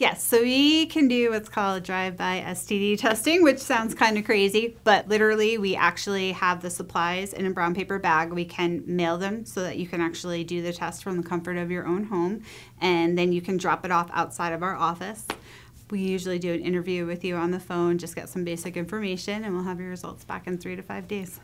Yes, so we can do what's called drive-by STD testing, which sounds kind of crazy, but literally we actually have the supplies in a brown paper bag. We can mail them so that you can actually do the test from the comfort of your own home, and then you can drop it off outside of our office. We usually do an interview with you on the phone, just get some basic information, and we'll have your results back in three to five days.